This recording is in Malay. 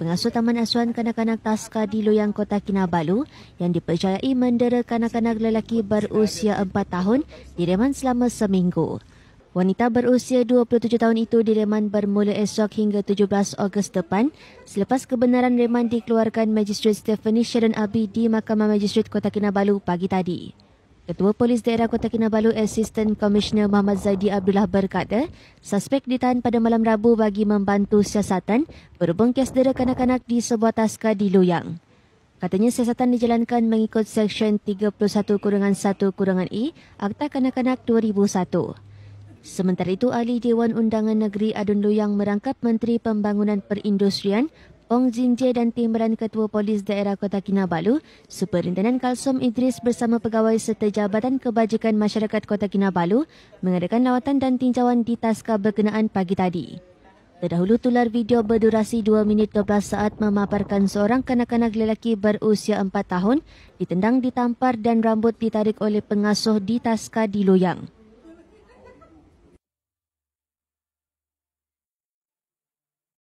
pengasuh Taman Asuhan Kanak-Kanak Taska di Loyang Kota Kinabalu yang dipercayai mendera kanak-kanak lelaki berusia 4 tahun direman selama seminggu. Wanita berusia 27 tahun itu direman bermula esok hingga 17 Ogos depan selepas kebenaran reman dikeluarkan Magistrate Stephanie Sharon Abi di Mahkamah Magistrate Kota Kinabalu pagi tadi. Ketua Polis Daerah Kota Kinabalu Assistant Commissioner Muhammad Zaidi Abdullah berkata, suspek ditahan pada malam Rabu bagi membantu siasatan berhubung kes dera kanak-kanak di sebuah taska di Luyang. Katanya siasatan dijalankan mengikut Seksyen 31 1 i, Akta Kanak-Kanak 2001. Sementara itu, Ahli Dewan Undangan Negeri Adun Luyang merangkap Menteri Pembangunan Perindustrian Ong Jin Jae dan timbalan Ketua Polis Daerah Kota Kinabalu, Superintenden Kalsom Idris bersama pegawai serta Jabatan Kebajikan Masyarakat Kota Kinabalu mengadakan lawatan dan tinjauan di taska berkenaan pagi tadi. Terdahulu tular video berdurasi 2 minit 12 saat memaparkan seorang kanak-kanak lelaki berusia 4 tahun ditendang ditampar dan rambut ditarik oleh pengasuh di taska di Loyang.